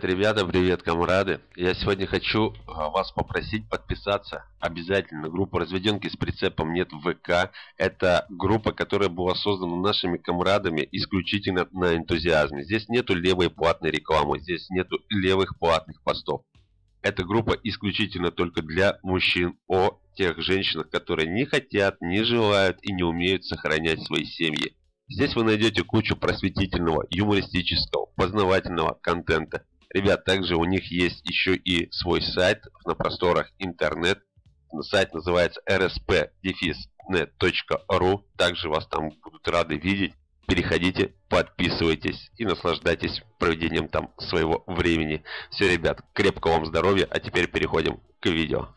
Привет, ребята, привет, комрады. Я сегодня хочу а, вас попросить подписаться обязательно. на группу «Разведенки с прицепом нет ВК». Это группа, которая была создана нашими комрадами исключительно на энтузиазме. Здесь нету левой платной рекламы, здесь нету левых платных постов. Эта группа исключительно только для мужчин о тех женщинах, которые не хотят, не желают и не умеют сохранять свои семьи. Здесь вы найдете кучу просветительного, юмористического, познавательного контента. Ребят, также у них есть еще и свой сайт на просторах интернет. Сайт называется rsp-net.ru. Также вас там будут рады видеть. Переходите, подписывайтесь и наслаждайтесь проведением там своего времени. Все, ребят, крепкого вам здоровья, а теперь переходим к видео.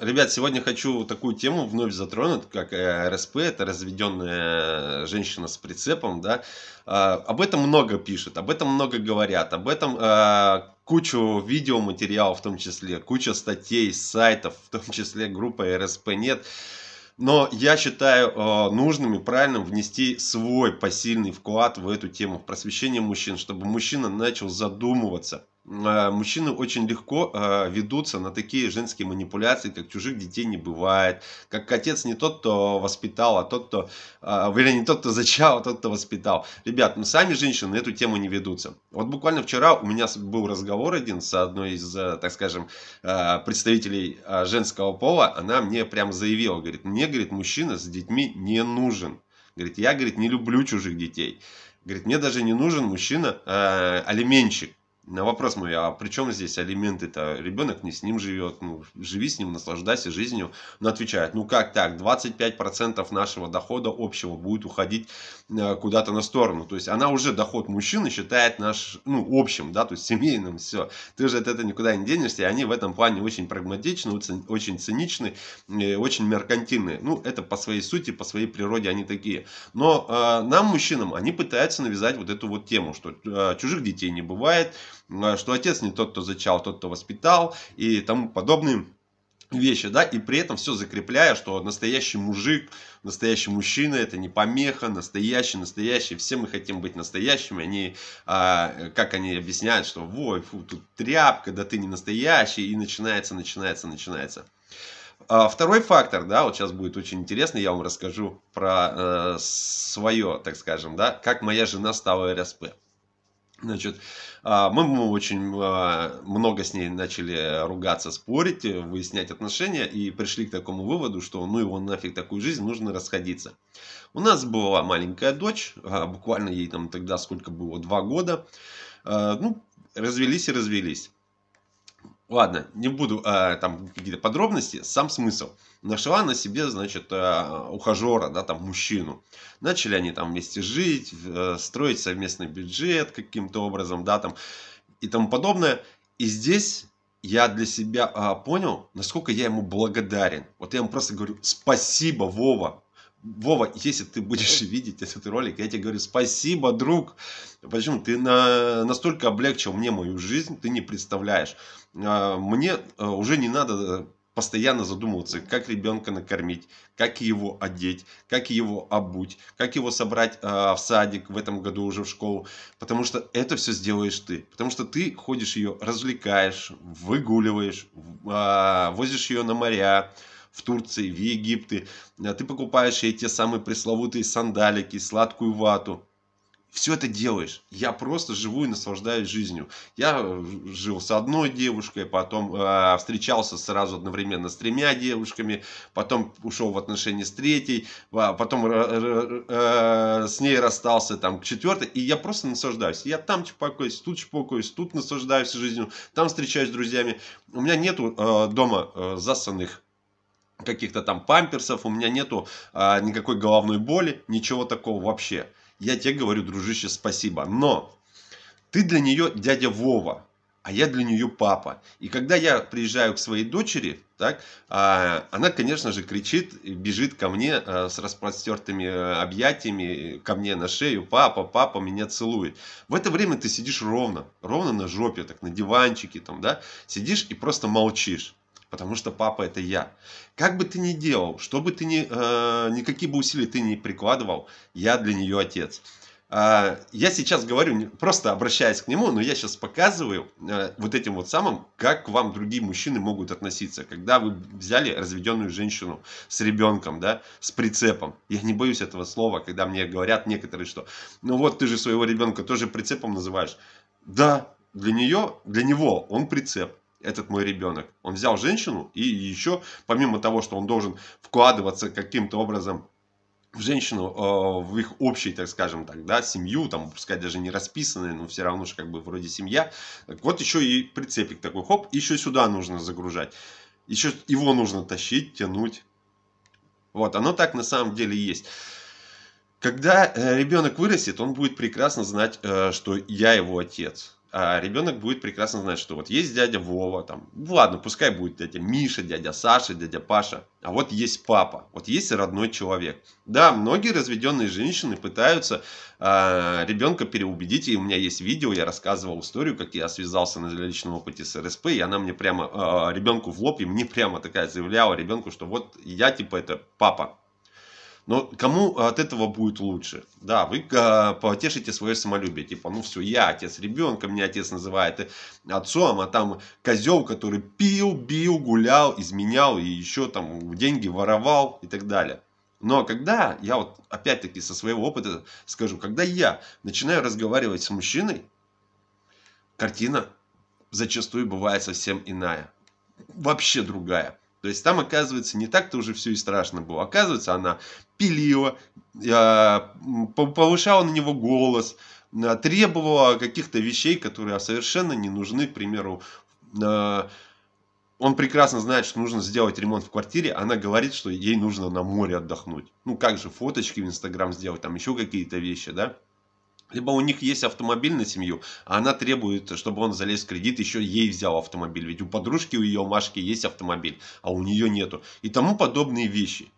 Ребят, сегодня хочу такую тему вновь затронуть, как э, РСП, это разведенная э, женщина с прицепом, да. А, об этом много пишут, об этом много говорят, об этом э, кучу видеоматериалов в том числе, куча статей, сайтов, в том числе группа РСП нет. Но я считаю э, нужным и правильным внести свой посильный вклад в эту тему, в просвещение мужчин, чтобы мужчина начал задумываться Э, мужчины очень легко э, ведутся на такие женские манипуляции, как чужих детей не бывает, как отец не тот, кто воспитал, а тот, кто, или э, не тот, кто зачал, а тот, кто воспитал. Ребят, ну сами женщины на эту тему не ведутся. Вот буквально вчера у меня был разговор один с одной из, так скажем, представителей женского пола, она мне прям заявила, говорит, мне, говорит, мужчина с детьми не нужен. Говорит, я, говорит, не люблю чужих детей. Говорит, мне даже не нужен мужчина-алименщик. На вопрос мой, а при чем здесь алименты-то? Ребенок не с ним живет, ну, живи с ним, наслаждайся жизнью. Он отвечает, ну как так, 25% нашего дохода общего будет уходить э, куда-то на сторону. То есть она уже доход мужчины считает наш, ну, общим, да, то есть семейным, все. Ты же от этого никуда не денешься, и они в этом плане очень прагматичны, очень циничны, очень меркантильны. Ну, это по своей сути, по своей природе они такие. Но э, нам, мужчинам, они пытаются навязать вот эту вот тему, что э, чужих детей не бывает, Э, что отец не тот, кто зачал, тот, кто воспитал и тому подобные вещи, да, и при этом все закрепляя, что настоящий мужик, настоящий мужчина это не помеха, настоящий, настоящий, все мы хотим быть настоящими, они, а, а, как они объясняют, что, вой, фу, тут тряпка, да ты не настоящий, и начинается, начинается, начинается. А, второй фактор, да, вот сейчас будет очень интересно, я вам расскажу про э, свое, так скажем, да, как моя жена стала РСП. Значит, а, мы очень а, много с ней начали ругаться, спорить, э, выяснять отношения и пришли к такому выводу, что ну его нафиг такую жизнь, нужно расходиться. У нас была маленькая дочь, а, буквально ей там тогда сколько было, два года. Ну, развелись и развелись. Ладно, не буду э, там какие-то подробности, сам смысл. Нашла на себе, значит, э, ухажера, да, там, мужчину. Начали они там вместе жить, э, строить совместный бюджет каким-то образом, да, там, и тому подобное. И здесь я для себя э, понял, насколько я ему благодарен. Вот я ему просто говорю, спасибо, Вова, Вова, если ты будешь видеть этот ролик, я тебе говорю, спасибо, друг. Почему? Ты на, настолько облегчил мне мою жизнь, ты не представляешь. А, мне э, уже не надо э, постоянно задумываться, как ребенка накормить, как его одеть, как его обуть, как его собрать э, в садик в этом году уже в школу, потому что это все сделаешь ты, потому что ты ходишь ее развлекаешь, выгуливаешь, э, возишь ее на моря, в Турции, в Египте. А ты покупаешь эти самые пресловутые сандалики, сладкую вату. Все это делаешь. Я просто живу и наслаждаюсь жизнью. Я э, жил с одной девушкой, потом э, встречался сразу одновременно с тремя девушками, потом ушел в отношения с третьей, а потом э, э, э, с ней расстался там к четвертой, и я просто наслаждаюсь. Я там чпокаюсь, тут чпокаюсь, тут наслаждаюсь жизнью, там встречаюсь с друзьями. У меня нету э, дома э, засанных каких-то там памперсов, у меня нету а, никакой головной боли, ничего такого вообще. Я тебе говорю, дружище, спасибо. Но ты для нее дядя Вова, а я для нее папа. И когда я приезжаю к своей дочери, так, а, она, конечно же, кричит, бежит ко мне а, с распростертыми э, объятиями, ко мне на шею, папа, папа меня целует. В это время ты сидишь ровно, ровно на жопе, так, на диванчике, там, да, сидишь и просто молчишь потому что папа это я. Как бы ты ни делал, что бы ты ни, э, никакие бы усилия ты не прикладывал, я для нее отец. Э, я сейчас говорю, просто обращаясь к нему, но я сейчас показываю э, вот этим вот самым, как к вам другие мужчины могут относиться, когда вы взяли разведенную женщину с ребенком, да, с прицепом. Я не боюсь этого слова, когда мне говорят некоторые, что ну вот ты же своего ребенка тоже прицепом называешь. Да, для нее, для него он прицеп этот мой ребенок. Он взял женщину и еще, помимо того, что он должен вкладываться каким-то образом в женщину, э, в их общий, так скажем так, да, семью, там, пускай даже не расписанные, но все равно же как бы вроде семья. Так вот еще и прицепик такой, хоп, еще сюда нужно загружать. Еще его нужно тащить, тянуть. Вот, оно так на самом деле есть. Когда э, ребенок вырастет, он будет прекрасно знать, э, что я его отец а ребенок будет прекрасно знать, что вот есть дядя Вова, там, ну ладно, пускай будет дядя Миша, дядя Саша, дядя Паша, а вот есть папа, вот есть родной человек. Да, многие разведенные женщины пытаются э, а, ребенка переубедить, и у меня есть видео, я рассказывал историю, как я связался на личном опыте с РСП, и она мне прямо, э, а, ребенку в лоб, и мне прямо такая заявляла ребенку, что вот я типа это папа, но кому от этого будет лучше? Да, вы э, потешите свое самолюбие. Типа, ну все, я отец ребенка, меня отец называет отцом, а там козел, который пил, бил, гулял, изменял и еще там деньги воровал и так далее. Но когда я вот опять-таки со своего опыта скажу, когда я начинаю разговаривать с мужчиной, картина зачастую бывает совсем иная. Вообще другая. То есть там, оказывается, не так-то уже все и страшно было. Оказывается, она пилила, а, повышала на него голос, а, требовала каких-то вещей, которые совершенно не нужны, к примеру, а, он прекрасно знает, что нужно сделать ремонт в квартире, она говорит, что ей нужно на море отдохнуть. Ну, как же фоточки в Инстаграм сделать, там еще какие-то вещи, да? Либо у них есть автомобиль на семью, а она требует, чтобы он залез в кредит, еще ей взял автомобиль. Ведь у подружки, у ее Машки есть автомобиль, а у нее нету. И тому подобные вещи.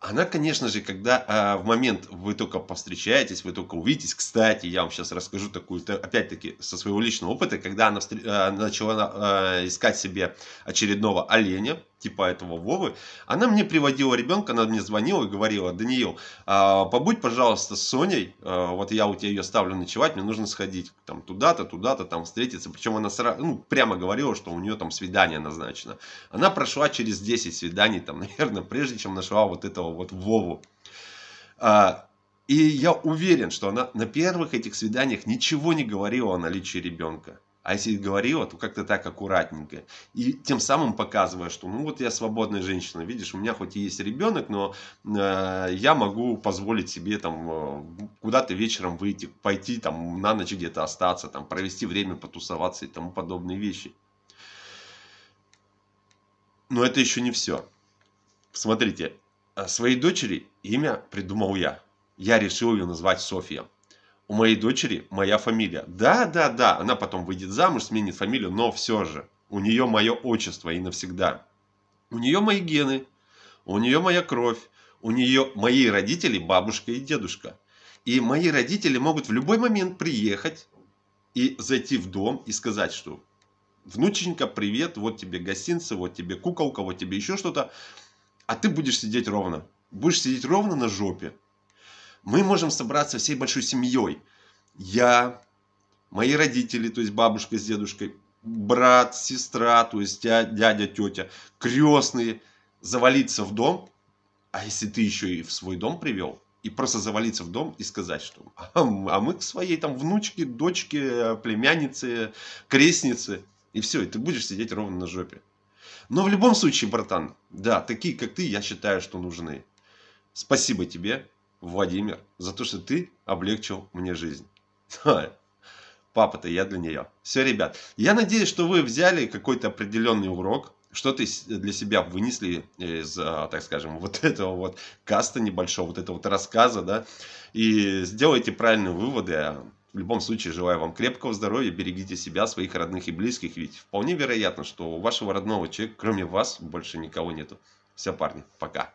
Она, конечно же, когда а, в момент вы только повстречаетесь, вы только увидитесь, кстати, я вам сейчас расскажу такую, опять-таки, со своего личного опыта, когда она встр... а, начала а, искать себе очередного оленя, типа этого Вовы, она мне приводила ребенка, она мне звонила и говорила, Даниил, а, побудь, пожалуйста, с Соней, а, вот я у тебя ее ставлю ночевать, мне нужно сходить там туда-то, туда-то, там встретиться. Причем она сразу, ну, прямо говорила, что у нее там свидание назначено. Она прошла через 10 свиданий там, наверное, прежде чем нашла вот этого вот Вову. А, и я уверен, что она на первых этих свиданиях ничего не говорила о наличии ребенка. А если говорила, то как-то так аккуратненько. И тем самым показывая, что ну вот я свободная женщина, видишь, у меня хоть и есть ребенок, но э, я могу позволить себе там э, куда-то вечером выйти, пойти там на ночь где-то остаться, там провести время, потусоваться и тому подобные вещи. Но это еще не все. Смотрите, э, своей дочери имя придумал я. Я решил ее назвать София у моей дочери моя фамилия. Да, да, да, она потом выйдет замуж, сменит фамилию, но все же. У нее мое отчество и навсегда. У нее мои гены, у нее моя кровь, у нее мои родители, бабушка и дедушка. И мои родители могут в любой момент приехать и зайти в дом и сказать, что внученька, привет, вот тебе гостинцы, вот тебе куколка, вот тебе еще что-то. А ты будешь сидеть ровно. Будешь сидеть ровно на жопе. Мы можем собраться всей большой семьей. Я, мои родители, то есть бабушка с дедушкой, брат, сестра, то есть дядя, тетя, крестные, завалиться в дом. А если ты еще и в свой дом привел, и просто завалиться в дом и сказать, что а, а мы к своей там внучке, дочке, племяннице, крестнице, и все, и ты будешь сидеть ровно на жопе. Но в любом случае, братан, да, такие, как ты, я считаю, что нужны. Спасибо тебе, Владимир, за то, что ты облегчил мне жизнь. Папа-то я для нее. Все, ребят, я надеюсь, что вы взяли какой-то определенный урок, что-то э, для себя вынесли э, из, а, так скажем, вот этого вот каста небольшого, вот этого вот рассказа, да, и сделайте правильные выводы. А, в любом случае, желаю вам крепкого здоровья, берегите себя, своих родных и близких, ведь вполне вероятно, что у вашего родного человека, кроме вас, больше никого нету. Все, парни, пока.